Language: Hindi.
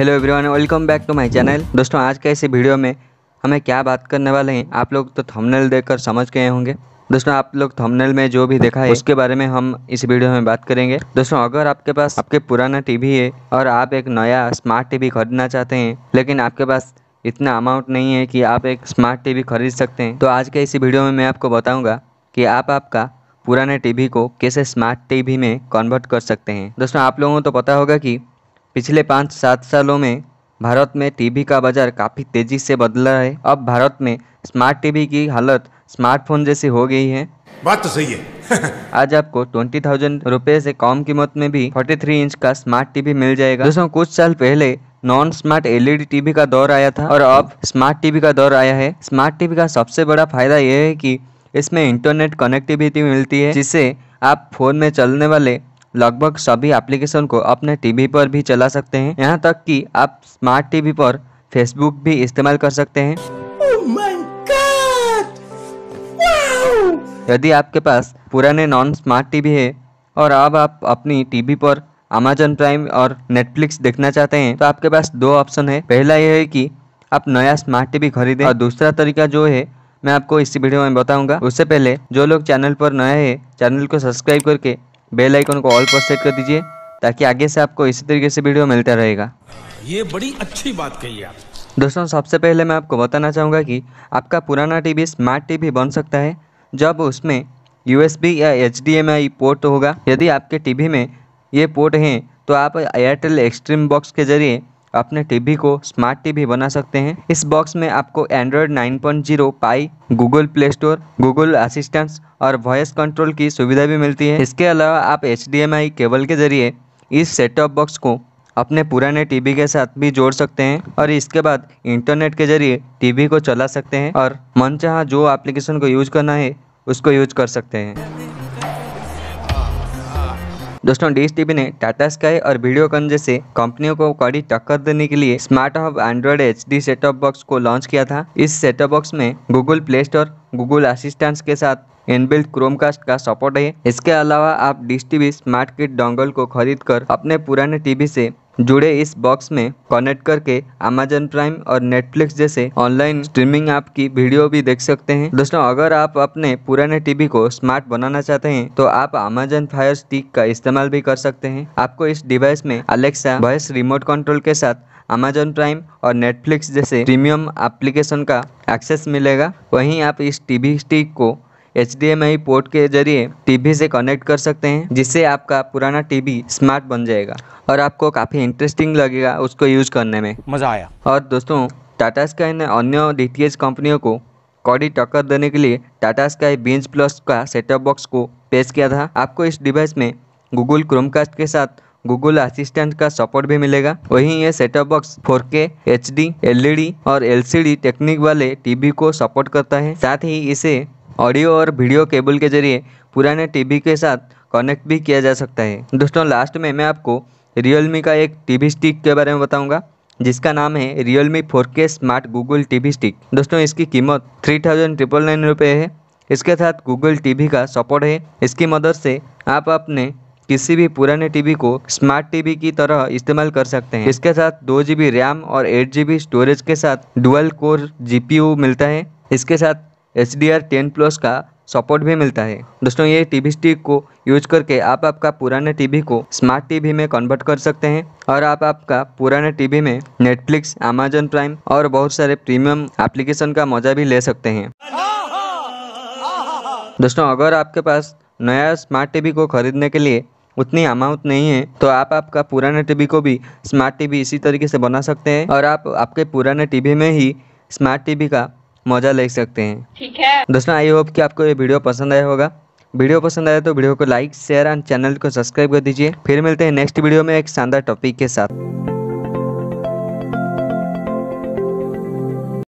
hello everyone welcome back to my channel दोस्तों आज के इस वीडियो में हमें क्या बात करने वाले हैं आप लोग तो थंबनेल देखकर समझ गए होंगे दोस्तों आप लोग थंबनेल में जो भी देखा है उसके बारे में हम इस वीडियो में बात करेंगे दोस्तों अगर आपके पास आपके पुराना टीवी है और आप एक नया स्मार्ट टीवी खरीदना चाहते हैं लेकिन आपके पास इतना अमाउंट नहीं है कि आप एक स्मार्ट टीवी खरीद सकते हैं तो आज के इसी वीडियो में मैं आपको बताऊँगा कि आप आपका पुराने टीवी को कैसे स्मार्ट टीवी में कन्वर्ट कर सकते हैं दोस्तों आप लोगों को तो पता होगा कि पिछले पाँच सात सालों में भारत में टीवी का बाज़ार काफ़ी तेज़ी से बदला है अब भारत में स्मार्ट टीवी की हालत स्मार्टफोन जैसी हो गई है बात तो सही है आज आपको ट्वेंटी थाउजेंड रुपये से कम कीमत में भी फोर्टी थ्री इंच का स्मार्ट टीवी मिल जाएगा दोस्तों कुछ साल पहले नॉन स्मार्ट एलईडी टीवी का दौर आया था और अब स्मार्ट टीवी का दौर आया है स्मार्ट टीवी का सबसे बड़ा फायदा यह है कि इसमें इंटरनेट कनेक्टिविटी मिलती है जिससे आप फोन में चलने वाले लगभग सभी एप्लीकेशन को अपने टीवी पर भी चला सकते हैं यहाँ तक कि आप स्मार्ट टीवी पर फेसबुक भी इस्तेमाल कर सकते हैं oh यदि आपके पास पुराने नॉन स्मार्ट टीवी है और अब आप अपनी टीवी पर अमेजन प्राइम और नेटफ्लिक्स देखना चाहते हैं तो आपके पास दो ऑप्शन है पहला यह है कि आप नया स्मार्ट टीवी खरीदें और दूसरा तरीका जो है मैं आपको इसी वीडियो में बताऊंगा उससे पहले जो लोग चैनल पर नए हैं चैनल को सब्सक्राइब करके बेल आइकन को ऑल पर सेट कर दीजिए ताकि आगे से आपको इसी तरीके से वीडियो मिलता रहेगा ये बड़ी अच्छी बात कही आप दोस्तों सबसे पहले मैं आपको बताना चाहूँगा कि आपका पुराना टीवी स्मार्ट टीवी बन सकता है जब उसमें यू या एच पोर्ट होगा यदि आपके टीवी में ये पोर्ट हैं तो आप एयरटेल एक्सट्रीम बॉक्स के ज़रिए अपने टीवी को स्मार्ट टीवी बना सकते हैं इस बॉक्स में आपको Android 9.0 Pie Google Play Store Google assistance और वॉइस कंट्रोल की सुविधा भी मिलती है इसके अलावा आप एच केबल के जरिए इस सेटअप बॉक्स को अपने पुराने टीवी के साथ भी जोड़ सकते हैं और इसके बाद इंटरनेट के जरिए टीवी को चला सकते हैं और मनचाहा जो एप्लीकेशन को यूज करना है उसको यूज कर सकते हैं दोस्तों डिश टीवी ने टाटा स्काई और वीडियोकॉन जैसे कंपनियों को कड़ी टक्कर देने के लिए smart hub Android H D setup box को लॉन्च किया था इस सेटअप बॉक्स में Google Play Store Google assistants के साथ इनबिल्ट क्रोमकास्ट का सपोर्ट है इसके अलावा आप Dish TV smart kit dongle को खरीद कर अपने पुराने टीवी से जुड़े इस बॉक्स में कनेक्ट करके अमेजन प्राइम और नेटफ्लिक्स जैसे ऑनलाइन स्ट्रीमिंग ऐप की वीडियो भी देख सकते हैं दोस्तों अगर आप अपने पुराने टीवी को स्मार्ट बनाना चाहते हैं तो आप अमेजन फायर स्टिक का इस्तेमाल भी कर सकते हैं आपको इस डिवाइस में अलेक्सा वॉइस रिमोट कंट्रोल के साथ अमेजन प्राइम और नेटफ्लिक्स जैसे प्रीमियम एप्लीकेशन का एक्सेस मिलेगा वहीं आप इस टीवी स्टिक को एच पोर्ट के जरिए टीवी से कनेक्ट कर सकते हैं जिससे आपका पुराना टीवी स्मार्ट बन जाएगा और आपको काफ़ी इंटरेस्टिंग लगेगा उसको यूज़ करने में मज़ा आया और दोस्तों टाटा स्काई ने अन्य डी कंपनियों को कौड़ी टक्कर देने के लिए टाटा स्काई बीन्स प्लस का सेटअप बॉक्स को पेश किया था आपको इस डिवाइस में गूगल क्रोमकास्ट के साथ गूगल असिस्टेंट का सपोर्ट भी मिलेगा वहीं ये setup box 4K, HD, LED और LCD टेक्निक वाले टीवी को सपोर्ट करता है साथ ही इसे ऑडियो और वीडियो केबल के जरिए पुराने टीवी के साथ कनेक्ट भी किया जा सकता है दोस्तों लास्ट में मैं आपको रियलमी का एक टीवी स्टिक के बारे में बताऊंगा जिसका नाम है Realme four K smart Google TV stick दोस्तों इसकी कीमत थ्री थाउजेंड ट्रिपल नाइन रुपये है इसके साथ गूगल टीवी का सपोर्ट है इसकी मदद से आप अपने किसी भी पुराने टीवी को स्मार्ट टीवी की तरह इस्तेमाल कर सकते हैं इसके साथ दो जी रैम और एट जी स्टोरेज के साथ डुअल कोर जी मिलता है इसके साथ H D R ten plus का सपोर्ट भी मिलता है दोस्तों ये टीवी स्टिक को यूज करके आप आपका पुराने टीवी को स्मार्ट टीवी में कन्वर्ट कर सकते हैं और आप आपका पुराने टीवी में नेटफ्लिक्स अमेजन प्राइम और बहुत सारे प्रीमियम एप्लीकेशन का मजा भी ले सकते हैं दोस्तों अगर आपके पास नया स्मार्ट टीवी को खरीदने के लिए उतनी अमाउंट नहीं है तो आप आपका पुराने टीवी को भी स्मार्ट टीवी इसी तरीके से बना सकते हैं और आप आपके पुराने टीवी में ही स्मार्ट टीवी का मज़ा ले सकते हैं ठीक है दोस्तों आई होप कि आपको ये वीडियो पसंद आया होगा वीडियो पसंद आया तो वीडियो को लाइक शेयर एंड चैनल को सब्सक्राइब कर दीजिए फिर मिलते हैं नेक्स्ट वीडियो में एक शानदार टॉपिक के साथ